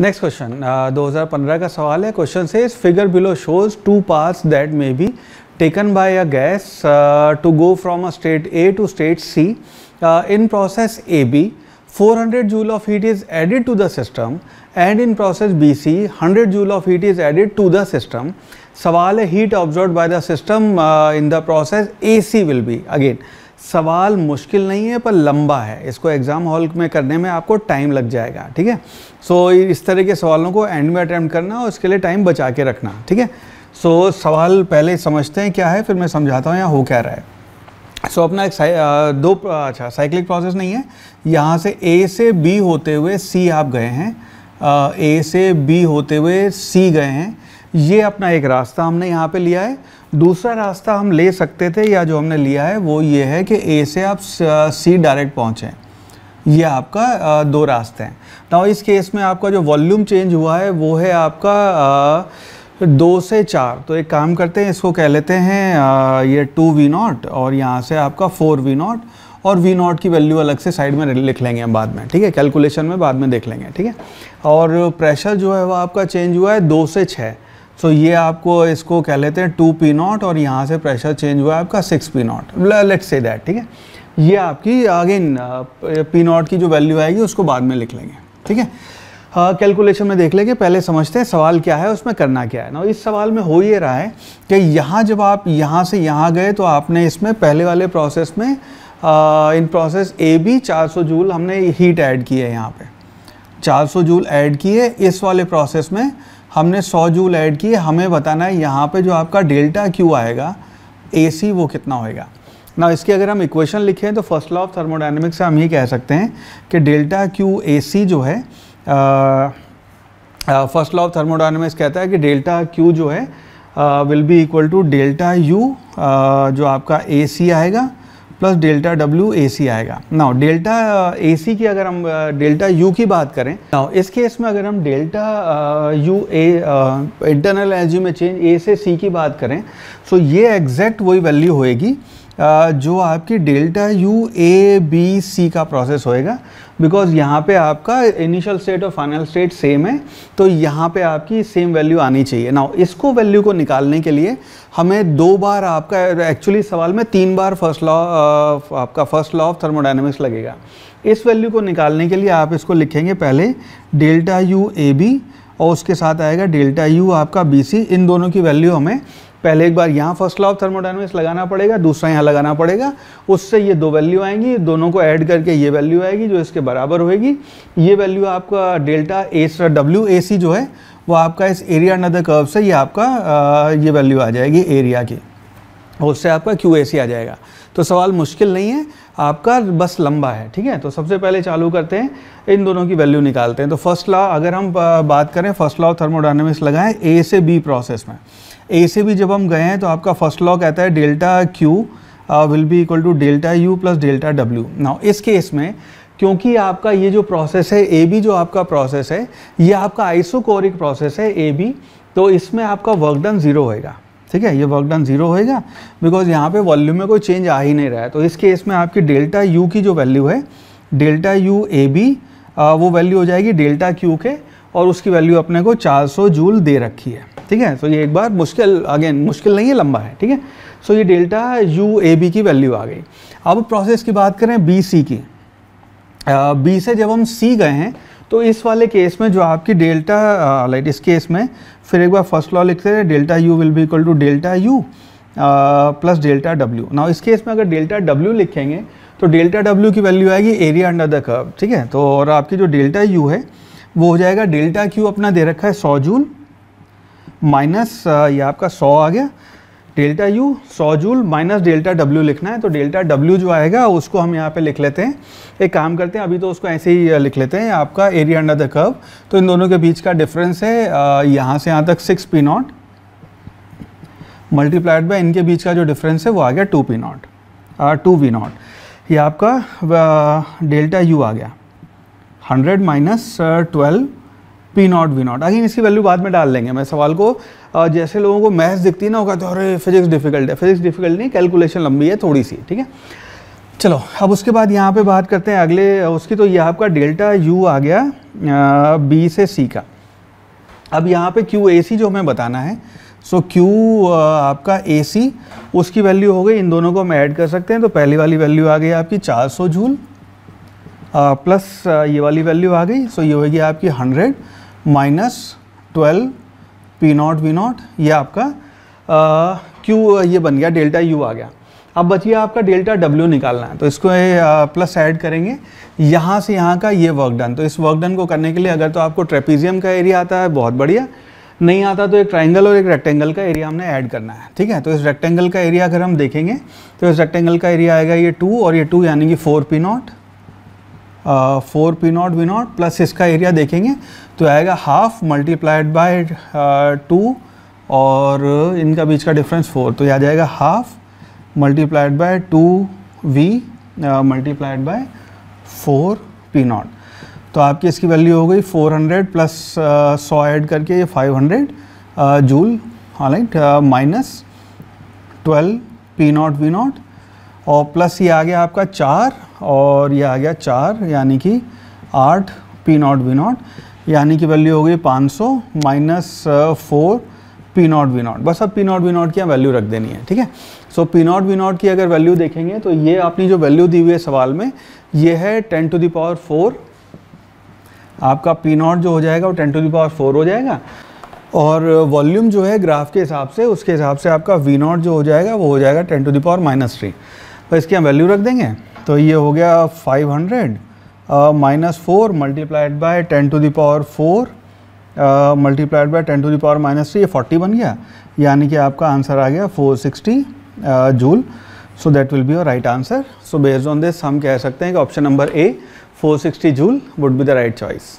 Next question 2015 का सवाल है क्वेश्चन से figure below shows two paths that may be taken by a gas uh, to go from a state A to state C. Uh, in process AB, 400 joule of heat is added to the system and in process BC, 100 joule of heat is added to the system. है: heat absorbed by the system uh, in the process AC will be again. सवाल मुश्किल नहीं है पर लंबा है इसको exam hall में करने में आपको टाइम लग जाएगा ठीक है सो इस तरह के सवालों को एंड में अटैम्प्ट करना और उसके लिए टाइम बचा के रखना ठीक है सो सवाल पहले समझते हैं क्या है फिर मैं समझाता हूँ यहाँ हो क्या रहा है सो so, अपना एक साइ, दो अच्छा साइक्लिक प्रोसेस नहीं है यहाँ से ए से बी होते हुए सी आप गए हैं ए से बी होते हुए सी गए हैं ये अपना एक रास्ता हमने यहाँ पे लिया है दूसरा रास्ता हम ले सकते थे या जो हमने लिया है वो ये है कि ए से आप सी डायरेक्ट पहुँचें ये आपका दो रास्ते हैं ना इस केस में आपका जो वॉल्यूम चेंज हुआ है वो है आपका दो से चार तो एक काम करते हैं इसको कह लेते हैं ये टू वी नॉट और यहाँ से आपका फोर वी नॉट और वी नॉट की वैल्यू अलग से साइड में लिख लेंगे हम बाद में ठीक है कैलकुलेशन में बाद में देख लेंगे ठीक है और प्रेशर जो है वो आपका चेंज हुआ है दो से छः सो so, ये आपको इसको कह लेते हैं टू पी नॉट और यहाँ से प्रेशर चेंज हुआ है आपका six P naught let say that ठीक है ये आपकी अगेन पी नॉट की जो वैल्यू आएगी उसको बाद में लिख लेंगे ठीक है कैलकुलेशन uh, में देख लेंगे पहले समझते हैं सवाल क्या है उसमें करना क्या है ना इस सवाल में हो ये रहा है कि यहाँ जब आप यहाँ से यहाँ गए तो आपने इसमें पहले वाले प्रोसेस में in process A B 400 joule हमने हीट ऐड की है यहाँ पे 400 जूल ऐड किए इस वाले प्रोसेस में हमने 100 जूल ऐड किए हमें बताना है यहाँ पे जो आपका डेल्टा क्यू आएगा ए सी वो कितना होएगा ना इसकी अगर हम इक्वेशन लिखें तो फर्स्ट लॉ ऑफ थर्मोडाइनमिक्स से हम ये कह सकते हैं कि डेल्टा क्यू ए सी जो है फर्स्ट लॉ ऑफ थर्मोडाइनमिक्स कहता है कि डेल्टा क्यू जो है will be equal to delta U जो आपका ए सी आएगा plus delta W A C आएगा नाउ डेल्टा ए सी की अगर हम डेल्टा यू की बात करें नाउ इस केस में अगर हम delta U A internal energy में चेंज ए से सी की बात करें सो ये एग्जैक्ट वही वैल्यू होएगी जो आपकी delta U A B C का प्रोसेस होएगा बिकॉज यहाँ पे आपका इनिशियल स्टेट और फाइनल स्टेट सेम है तो यहाँ पे आपकी सेम वैल्यू आनी चाहिए ना इसको वैल्यू को निकालने के लिए हमें दो बार आपका एक्चुअली सवाल में तीन बार फर्स्ट लॉ uh, आपका फर्स्ट लॉ ऑफ थर्मोडाइनमिक्स लगेगा इस वैल्यू को निकालने के लिए आप इसको लिखेंगे पहले डेल्टा यू ए बी और उसके साथ आएगा डेल्टा यू आपका बी सी इन दोनों की वैल्यू हमें पहले एक बार यहाँ फर्स्ट लॉ ऑफ थर्मोडाइनमिक्स लगाना पड़ेगा दूसरा यहाँ लगाना पड़ेगा उससे ये दो वैल्यू आएंगी दोनों को ऐड करके ये वैल्यू आएगी जो इसके बराबर होएगी ये वैल्यू आपका डेल्टा ए डब्ल्यू ए सी जो है वो आपका इस एरिया नदर कर्व से ये आपका ये वैल्यू आ जाएगी एरिया की और उससे आपका क्यू आ जाएगा तो सवाल मुश्किल नहीं है आपका बस लंबा है ठीक है तो सबसे पहले चालू करते हैं इन दोनों की वैल्यू निकालते हैं तो फर्स्ट लॉ अगर हम बात करें फर्स्ट लॉ थर्मोडाइनमिक्स लगाएं ए से बी प्रोसेस में ए से बी जब हम गए हैं तो आपका फर्स्ट लॉ कहता है delta Q will be equal to delta U plus delta W now इस केस में क्योंकि आपका ये जो प्रोसेस है ए बी जो आपका प्रोसेस है ये आपका आइसोकोरिक प्रोसेस है ए बी तो इसमें आपका वर्कडन ज़ीरो होएगा ठीक है ये वर्क डन जीरो होएगा बिकॉज यहाँ पे वॉल्यूम में कोई चेंज आ ही नहीं रहा है तो इस केस में आपकी डेल्टा यू की जो वैल्यू है डेल्टा यू ए बी वो वैल्यू हो जाएगी डेल्टा क्यू के और उसकी वैल्यू अपने को 400 जूल दे रखी है ठीक है सो ये एक बार मुश्किल अगेन मुश्किल नहीं है लंबा है ठीक है सो ये डेल्टा यू ए बी की वैल्यू आ गई अब प्रोसेस की बात करें बी सी की बी से जब हम सी गए हैं तो इस वाले केस में जो आपकी डेल्टा लाइट इस केस में फिर एक बार फर्स्ट लॉ लिखते हैं delta U will be equal to delta U plus delta W now इस केस में अगर डेल्टा डब्ल्यू लिखेंगे तो डेल्टा डब्ल्यू की वैल्यू आएगी एरिया अंडर द कर्व ठीक है तो और आपकी जो डेल्टा यू है वो हो जाएगा डेल्टा क्यू अपना दे रखा है सौ जूल माइनस uh, ये आपका सौ आ गया डेल्टा यू सौ जूल माइनस डेल्टा डब्ल्यू लिखना है तो डेल्टा डब्ल्यू जो आएगा उसको हम यहाँ पे लिख लेते हैं एक काम करते हैं अभी तो उसको ऐसे ही लिख लेते हैं आपका एरिया अंडर द कर्व तो इन दोनों के बीच का डिफरेंस है यहाँ से यहाँ तक six P naught multiplied by इनके बीच का जो डिफरेंस है वो आ गया two P naught two V naught ये आपका डेल्टा यू आ गया hundred minus twelve P naught V naught again इसकी वैल्यू बाद में डाल देंगे मैं सवाल को जैसे लोगों को मैथ्स दिखती है ना वो कहते हैं अरे फिजिक्स डिफिकल्ट है फिजिक्स डिफिकल्ट नहीं कैलकुलेशन लंबी है थोड़ी सी ठीक है चलो अब उसके बाद यहाँ पे बात करते हैं अगले उसकी तो यह आपका डेल्टा यू आ गया बी से सी का अब यहाँ पे क्यू ए सी जो हमें बताना है सो so, क्यू आपका ए सी उसकी वैल्यू हो गई इन दोनों को हम ऐड कर सकते हैं तो पहली वाली वैल्यू आ गई आपकी 400 जूल प्लस ये वाली वैल्यू आ गई सो so ये होगी आपकी hundred minus twelve P naught V naught ये आपका क्यू ये बन गया डेल्टा यू आ गया अब बचिए आपका डेल्टा डब्ल्यू निकालना है तो इसको प्लस ऐड करेंगे यहाँ से यहाँ का ये वर्क डन तो इस वर्क डन को करने के लिए अगर तो आपको ट्रेपीजियम का एरिया आता है बहुत बढ़िया नहीं आता तो एक ट्राइंगल और एक रेक्टेंगल का एरिया हमने ऐड करना है ठीक है तो इस रेक्टेंगल का एरिया अगर हम देखेंगे तो इस रेक्टेंगल का एरिया आएगा ये टू और ये टू यानी कि four P naught four P naught V naught plus इसका एरिया देखेंगे तो आएगा हाफ मल्टीप्लाइड बाय टू और इनका बीच का डिफरेंस फोर तो यह आ जाएगा half multiplied by two V multiplied by four P naught तो आपकी इसकी वैल्यू हो गई 400 प्लस सौ ऐड करके ये 500 जूल हाँ लाइट minus twelve P naught V naught और प्लस ये आ गया आपका चार और ये आ गया चार यानी कि आठ पी नॉट वी नॉट यानी कि वैल्यू हो गई पाँच सौ minus four P naught V naught बस अब पी नॉट वी नॉट की वैल्यू रख देनी है ठीक है so P naught V naught की अगर वैल्यू देखेंगे तो ये आपने जो वैल्यू दी हुई है सवाल में ये है टेन टू दावर फोर आपका पी नॉट जो हो जाएगा वो टेन टू दावर फोर हो जाएगा और वॉल्यूम जो है ग्राफ के हिसाब से उसके हिसाब से आपका वी नॉट जो हो जाएगा वो हो जाएगा ten to the power minus three पर इसकी हम वैल्यू रख देंगे तो ये हो गया 500 hundred minus four multiplied by ten to the power four multiplied by ten to the power minus three ये फोर्टी बन गया यानी कि आपका आंसर आ गया four sixty joule so that will be your right answer so based on this हम कह सकते हैं कि option number A 460 joule would be the right choice